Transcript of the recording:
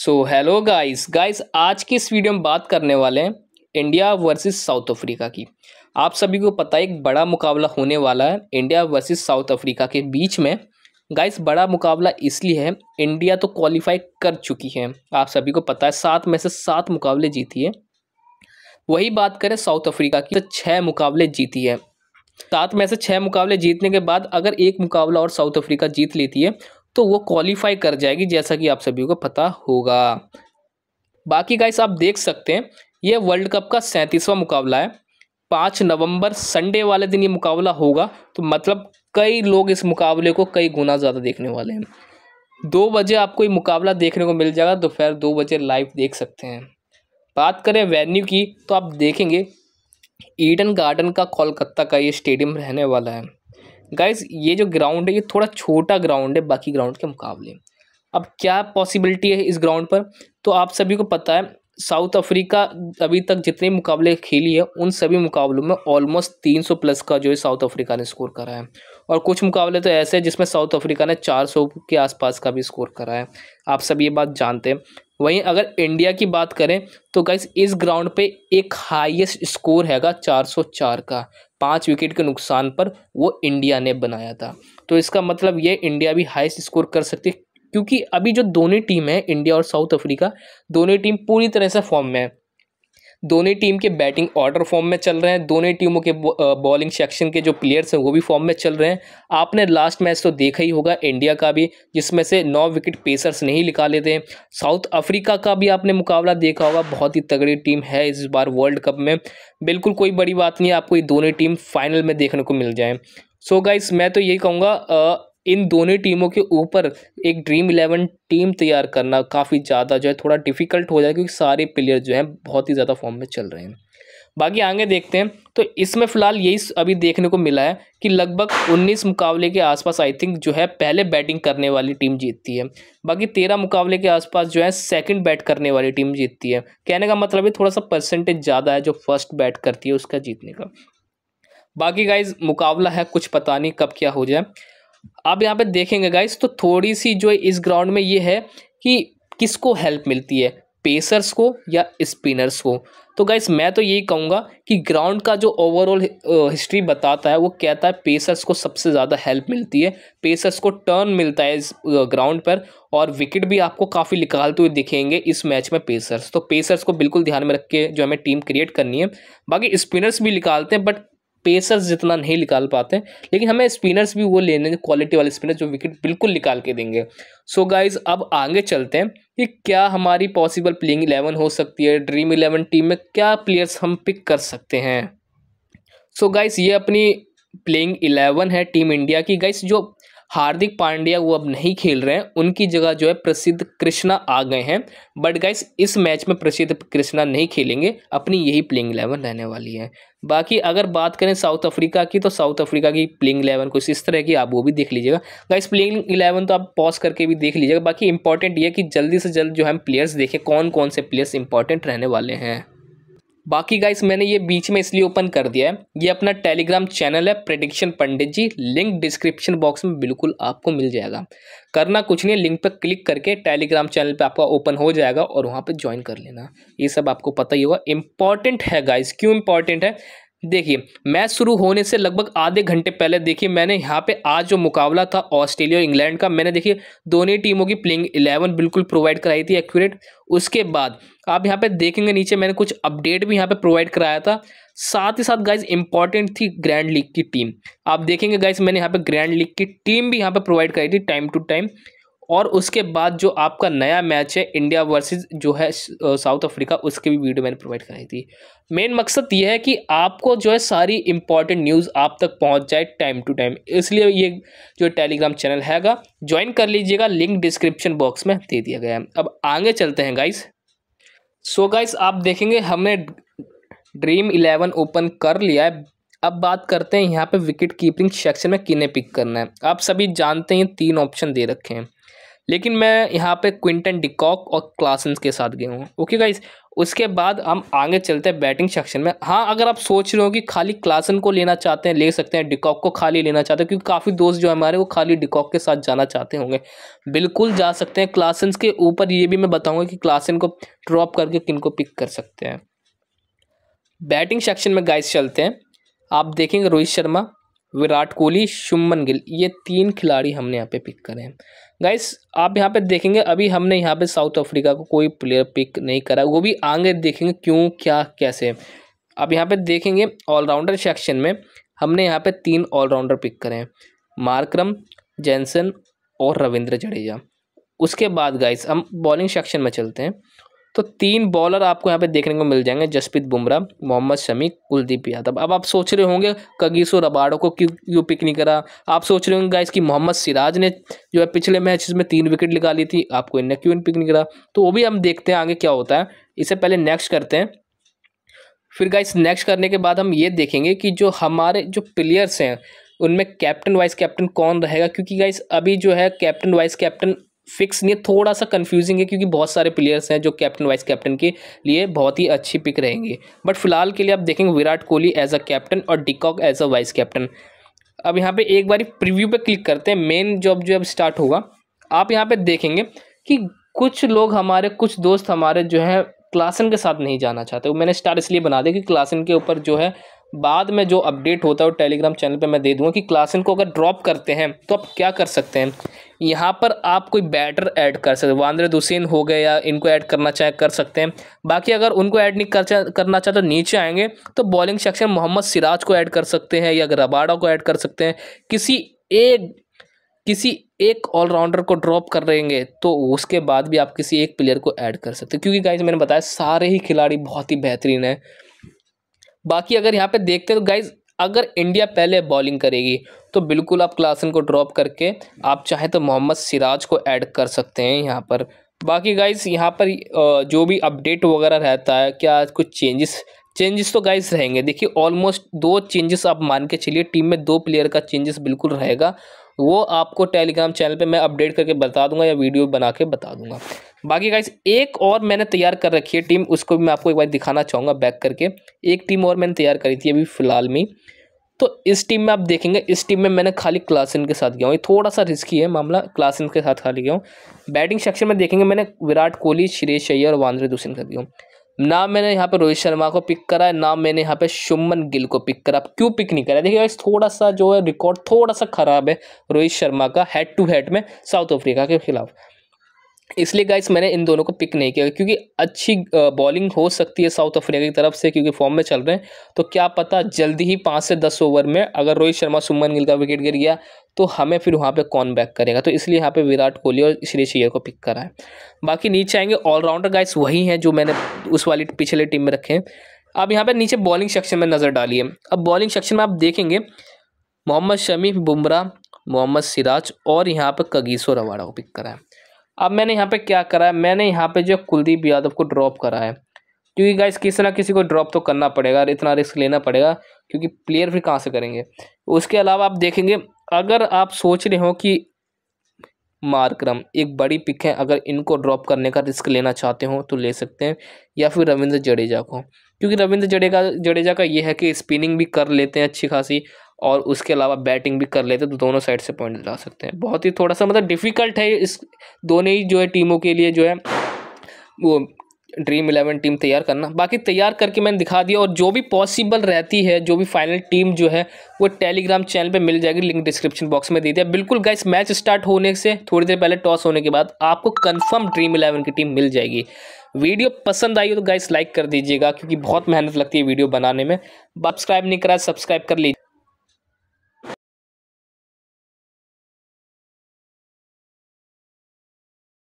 so hello guys guys आज की इस वीडियो में बात करने वाले हैं इंडिया वर्सेस साउथ अफ्रीका की आप सभी को पता है एक बड़ा मुकाबला होने वाला है इंडिया वर्सेस साउथ अफ्रीका के बीच में गाइस बड़ा मुकाबला इसलिए है इंडिया तो क्वालिफाई कर चुकी है आप सभी को पता है सात में से सात मुकाबले जीती है वही बात करें साउथ अफ्रीका की तो छः मुकाबले जीती है सात में से छः मुकाबले जीतने के बाद अगर एक मुकाबला और साउथ अफ्रीका जीत लेती है तो वो क्वालिफाई कर जाएगी जैसा कि आप सभी को पता होगा बाकी गाइस आप देख सकते हैं ये वर्ल्ड कप का सैंतीसवां मुकाबला है पाँच नवंबर संडे वाले दिन ये मुकाबला होगा तो मतलब कई लोग इस मुकाबले को कई गुना ज़्यादा देखने वाले हैं दो बजे आपको ये मुकाबला देखने को मिल जाएगा दोपहर तो दो बजे लाइव देख सकते हैं बात करें वेन्यू की तो आप देखेंगे ईडन गार्डन का कोलकाता का ये स्टेडियम रहने वाला है गाइज ये जो ग्राउंड है ये थोड़ा छोटा ग्राउंड है बाकी ग्राउंड के मुकाबले अब क्या पॉसिबिलिटी है इस ग्राउंड पर तो आप सभी को पता है साउथ अफ्रीका अभी तक जितने मुकाबले खेली है उन सभी मुकाबलों में ऑलमोस्ट तीन सौ प्लस का जो है साउथ अफ्रीका ने स्कोर करा है और कुछ मुकाबले तो ऐसे हैं जिसमें साउथ अफ्रीका ने चार सौ के आसपास का भी स्कोर करा है आप सब ये बात जानते हैं वहीं अगर इंडिया की बात करें तो गाइस इस ग्राउंड पे एक हाईएस्ट स्कोर हैगा 404 का पाँच विकेट के नुकसान पर वो इंडिया ने बनाया था तो इसका मतलब ये इंडिया भी हाईएस्ट स्कोर कर सकती है क्योंकि अभी जो दोनों टीम है इंडिया और साउथ अफ्रीका दोनों टीम पूरी तरह से फॉर्म में है दोनों टीम के बैटिंग ऑर्डर फॉर्म में चल रहे हैं दोनों टीमों के बॉलिंग सेक्शन के जो प्लेयर्स हैं वो भी फॉर्म में चल रहे हैं आपने लास्ट मैच तो देखा ही होगा इंडिया का भी जिसमें से नौ विकेट पेसर्स नहीं निकाले थे साउथ अफ्रीका का भी आपने मुकाबला देखा होगा बहुत ही तगड़ी टीम है इस बार वर्ल्ड कप में बिल्कुल कोई बड़ी बात नहीं आपको ये दोनों टीम फाइनल में देखने को मिल जाए सो so गाइस मैं तो यही कहूँगा इन दोनों टीमों के ऊपर एक ड्रीम इलेवन टीम तैयार करना काफ़ी ज़्यादा जो है थोड़ा डिफिकल्ट हो जाएगा क्योंकि सारे प्लेयर जो हैं बहुत ही ज़्यादा फॉर्म में चल रहे हैं बाकी आगे देखते हैं तो इसमें फ़िलहाल यही अभी देखने को मिला है कि लगभग 19 मुकाबले के आसपास आई थिंक जो है पहले बैटिंग करने वाली टीम जीतती है बाकी 13 मुकाबले के आसपास जो है सेकंड बैट करने वाली टीम जीतती है कहने का मतलब है थोड़ा सा परसेंटेज ज़्यादा है जो फर्स्ट बैट करती है उसका जीतने का बाकी गाइज मुकाबला है कुछ पता नहीं कब क्या हो जाए आप यहाँ पे देखेंगे गाइस तो थोड़ी सी जो इस ग्राउंड में ये है कि किसको हेल्प मिलती है पेसर्स को या स्पिनर्स को तो गाइस मैं तो यही कहूँगा कि ग्राउंड का जो ओवरऑल हिस्ट्री बताता है वो कहता है पेसर्स को सबसे ज़्यादा हेल्प मिलती है पेसर्स को टर्न मिलता है इस ग्राउंड पर और विकेट भी आपको काफ़ी निकालते हुए दिखेंगे इस मैच में पेसर्स तो पेसर्स को बिल्कुल ध्यान में रख के जो हमें टीम क्रिएट करनी है बाकी स्पिनर्स भी निकालते हैं बट पेसर्स जितना नहीं निकाल पाते लेकिन हमें स्पिनर्स भी वो लेने क्वालिटी वाले स्पिनर्स जो विकेट बिल्कुल निकाल के देंगे सो so गाइज अब आगे चलते हैं कि क्या हमारी पॉसिबल प्लेइंग इलेवन हो सकती है ड्रीम इलेवन टीम में क्या प्लेयर्स हम पिक कर सकते हैं सो so गाइज ये अपनी प्लेइंग इलेवन है टीम इंडिया की गाइस जो हार्दिक पांड्या वो अब नहीं खेल रहे हैं उनकी जगह जो है प्रसिद्ध कृष्णा आ गए हैं बट गाइस इस मैच में प्रसिद्ध कृष्णा नहीं खेलेंगे अपनी यही प्लेइंग इलेवन रहने वाली है बाकी अगर बात करें साउथ अफ्रीका की तो साउथ अफ्रीका की प्लेइंग इलेवन कुछ इस तरह की आप वो भी देख लीजिएगा गाइस प्लेइंग इलेवन तो आप पॉज करके भी देख लीजिएगा बाकी इंपॉर्टेंट ये कि जल्दी से जल्द जो हम प्लेयर्स देखें कौन कौन से प्लेयर्स इंपॉर्टेंट रहने वाले हैं बाकी गाइस मैंने ये बीच में इसलिए ओपन कर दिया है ये अपना टेलीग्राम चैनल है prediction Pandit ji link description box में बिल्कुल आपको मिल जाएगा करना कुछ नहीं लिंक पर क्लिक करके टेलीग्राम चैनल पे आपका ओपन हो जाएगा और वहाँ पे ज्वाइन कर लेना ये सब आपको पता ही होगा इंपॉर्टेंट है गाइस क्यों इंपॉर्टेंट है देखिए मैच शुरू होने से लगभग आधे घंटे पहले देखिए मैंने यहाँ पे आज जो मुकाबला था ऑस्ट्रेलिया और इंग्लैंड का मैंने देखिए दोनों टीमों की प्लेइंग इलेवन बिल्कुल प्रोवाइड कराई थी एक्यूरेट उसके बाद आप यहाँ पे देखेंगे नीचे मैंने कुछ अपडेट भी यहाँ पे प्रोवाइड कराया था साथ ही साथ गाइज इंपॉर्टेंट थी ग्रैंड लीग की टीम आप देखेंगे गाइज मैंने यहाँ पर ग्रैंड लीग की टीम भी यहाँ पर प्रोवाइड कराई थी टाइम टू टाइम और उसके बाद जो आपका नया मैच है इंडिया वर्सेस जो है साउथ अफ्रीका उसकी भी वीडियो मैंने प्रोवाइड कराई थी मेन मकसद यह है कि आपको जो है सारी इंपॉर्टेंट न्यूज़ आप तक पहुंच जाए टाइम टू टाइम इसलिए ये जो टेलीग्राम चैनल हैगा ज्वाइन कर लीजिएगा लिंक डिस्क्रिप्शन बॉक्स में दे दिया गया है अब आगे चलते हैं गाइस सो गाइस आप देखेंगे हमने ड्रीम इलेवन ओपन कर लिया है अब बात करते हैं यहाँ पे विकेट कीपिंग सेक्शन में किन्हें पिक करना है आप सभी जानते हैं तीन ऑप्शन दे रखे हैं लेकिन मैं यहाँ पे क्विंटन डिकॉक और क्लासन के साथ गया हूँ ओके गाइज उसके बाद हम आगे चलते हैं बैटिंग सेक्शन में हाँ अगर आप सोच रहे हो कि खाली क्लासन को लेना चाहते हैं ले सकते हैं डिकॉक को खाली लेना चाहते हैं क्योंकि काफ़ी दोस्त जो हमारे वो खाली डिकॉक के साथ जाना चाहते होंगे बिल्कुल जा सकते हैं क्लासन के ऊपर ये भी मैं बताऊँगा कि क्लासन को ड्रॉप करके किन को पिक कर सकते हैं बैटिंग सेक्शन में गाइस चलते हैं आप देखेंगे रोहित शर्मा विराट कोहली शुमन गिल ये तीन खिलाड़ी हमने यहाँ पे पिक करे हैं गाइस आप यहाँ पे देखेंगे अभी हमने यहाँ पे साउथ अफ्रीका को कोई प्लेयर पिक नहीं करा वो भी आगे देखेंगे क्यों क्या कैसे अब यहाँ पे देखेंगे ऑलराउंडर सेक्शन में हमने यहाँ पे तीन ऑलराउंडर पिक करे हैं मार्क्रम जैनसन और रविंद्र जडेजा उसके बाद गाइस हम बॉलिंग सेक्शन में चलते हैं तो तीन बॉलर आपको यहाँ पे देखने को मिल जाएंगे जसप्रीत बुमराह मोहम्मद शमी कुलदीप यादव अब आप सोच रहे होंगे कगीसो रबाडो को क्यों क्यों पिक नहीं करा आप सोच रहे होंगे गाइस कि मोहम्मद सिराज ने जो है पिछले मैच में तीन विकेट लगा ली थी आपको इन्हें क्यों पिक नहीं करा तो वो भी हम देखते हैं आगे क्या होता है इससे पहले नेक्स्ट करते हैं फिर गाइस नेक्स्ट करने के बाद हम ये देखेंगे कि जो हमारे जो प्लेयर्स हैं उनमें कैप्टन वाइस कैप्टन कौन रहेगा क्योंकि गाइस अभी जो है कैप्टन वाइस कैप्टन फिक्स नहीं है थोड़ा सा कन्फ्यूजिंग है क्योंकि बहुत सारे प्लेयर्स हैं जो कैप्टन वाइस कैप्टन के लिए बहुत ही अच्छी पिक रहेंगे बट फिलहाल के लिए आप देखेंगे Virat Kohli as a captain और de Kock as a vice captain अब यहाँ पे एक बार प्रीव्यू पे क्लिक करते हैं मेन जॉब जो अब स्टार्ट होगा आप यहाँ पर देखेंगे कि कुछ लोग हमारे कुछ दोस्त हमारे जो हैं क्लासन के साथ नहीं जाना चाहते वो मैंने स्टार इसलिए बना दिया कि क्लासन के ऊपर जो है बाद में जो अपडेट होता है वो टेलीग्राम चैनल पे मैं दे दूंगा कि क्लासन को अगर ड्रॉप करते हैं तो आप क्या कर सकते हैं यहाँ पर आप कोई बैटर ऐड कर सकते वांद्रे दुसैन हो गए या इनको ऐड करना चाहे कर सकते हैं बाकी अगर उनको ऐड नहीं कर चा, करना चाहे तो नीचे आएंगे तो बॉलिंग सेक्शन मोहम्मद सिराज को ऐड कर सकते हैं या रबाडा को ऐड कर सकते हैं किसी एक किसी एक ऑलराउंडर को ड्रॉप कर रहेंगे तो उसके बाद भी आप किसी एक प्लेयर को ऐड कर सकते हैं क्योंकि गाइज मैंने बताया सारे ही खिलाड़ी बहुत ही बेहतरीन है बाकी अगर यहाँ पे देखते हैं तो गाइज अगर इंडिया पहले बॉलिंग करेगी तो बिल्कुल आप क्लासन को ड्रॉप करके आप चाहे तो मोहम्मद सिराज को ऐड कर सकते हैं यहाँ पर बाकी गाइस यहाँ पर जो भी अपडेट वगैरह रहता है क्या कुछ चेंजेस चेंजेस तो गाइस रहेंगे देखिए ऑलमोस्ट दो चेंजेस आप मान के चलिए टीम में दो प्लेयर का चेंजेस बिल्कुल रहेगा वो आपको टेलीग्राम चैनल पे मैं अपडेट करके बता दूंगा या वीडियो बना के बता दूंगा बाकी गाइस एक और मैंने तैयार कर रखी है टीम उसको भी मैं आपको एक बार दिखाना चाहूँगा बैक करके एक टीम और मैंने तैयार करी थी अभी फ़िलहाल में तो इस टीम में आप देखेंगे इस टीम में मैंने खाली क्लासिन के साथ गया हूँ ये थोड़ा सा रिस्की है मामला क्लासिन के साथ खाली गया हूँ बैटिंग सेक्शन में देखेंगे मैंने विराट कोहली श्रेष अय्यर और वानरे दूसिन का दिया हूँ ना मैंने यहाँ पर रोहित शर्मा को पिक करा है ना मैंने यहाँ पर शुमन गिल को पिक करा क्यों पिक नहीं करा देखिए थोड़ा सा जो है रिकॉर्ड थोड़ा सा खराब है रोहित शर्मा का हेड टू हेड में साउथ अफ्रीका के खिलाफ इसलिए गाइस मैंने इन दोनों को पिक नहीं किया क्योंकि अच्छी बॉलिंग हो सकती है साउथ अफ्रीका की तरफ से क्योंकि फॉर्म में चल रहे हैं तो क्या पता जल्दी ही पाँच से दस ओवर में अगर रोहित शर्मा सुमन गिल का विकेट गिर गया तो हमें फिर वहाँ पे कौन बैक करेगा तो इसलिए यहाँ पे विराट कोहली और श्री शेयर को पिक करा है बाकी नीचे आएंगे ऑलराउंडर गाइस वही हैं जो मैंने उस वाली पिछले टीम में रखे हैं अब यहाँ पर नीचे बॉलिंग सेक्शन में नज़र डालिए अब बॉलिंग सेक्शन में आप देखेंगे मोहम्मद शमी बुमराह मोहम्मद सिराज और यहाँ पर कगीसो रवाड़ा को पिक करा है अब मैंने यहाँ पे क्या करा है मैंने यहाँ पे जो कुलदीप यादव को ड्रॉप करा है क्योंकि गाइस किसी ना किसी को ड्रॉप तो करना पड़ेगा इतना रिस्क लेना पड़ेगा क्योंकि प्लेयर फिर कहाँ से करेंगे उसके अलावा आप देखेंगे अगर आप सोच रहे हो कि मार्क्रम एक बड़ी पिक है अगर इनको ड्रॉप करने का रिस्क लेना चाहते हो तो ले सकते हैं या फिर रविंद्र जडेजा को क्योंकि रविंद्र जडेजा जडेजा का ये है कि स्पिनिंग भी कर लेते हैं अच्छी खासी और उसके अलावा बैटिंग भी कर लेते तो दोनों साइड से पॉइंट दिला सकते हैं बहुत ही थोड़ा सा मतलब डिफ़िकल्ट है इस दोनों ही जो है टीमों के लिए जो है वो ड्रीम इलेवन टीम तैयार करना बाकी तैयार करके मैंने दिखा दिया और जो भी पॉसिबल रहती है जो भी फाइनल टीम जो है वो टेलीग्राम चैनल पे मिल जाएगी लिंक डिस्क्रिप्शन बॉक्स में दे दिया बिल्कुल गाइस मैच स्टार्ट होने से थोड़ी देर पहले टॉस होने के बाद आपको कंफर्म ड्रीम इलेवन की टीम मिल जाएगी वीडियो पसंद आई हो तो गाइस लाइक कर दीजिएगा क्योंकि बहुत मेहनत लगती है वीडियो बनाने में सब्सक्राइब नहीं करा सब्सक्राइब कर लीजिए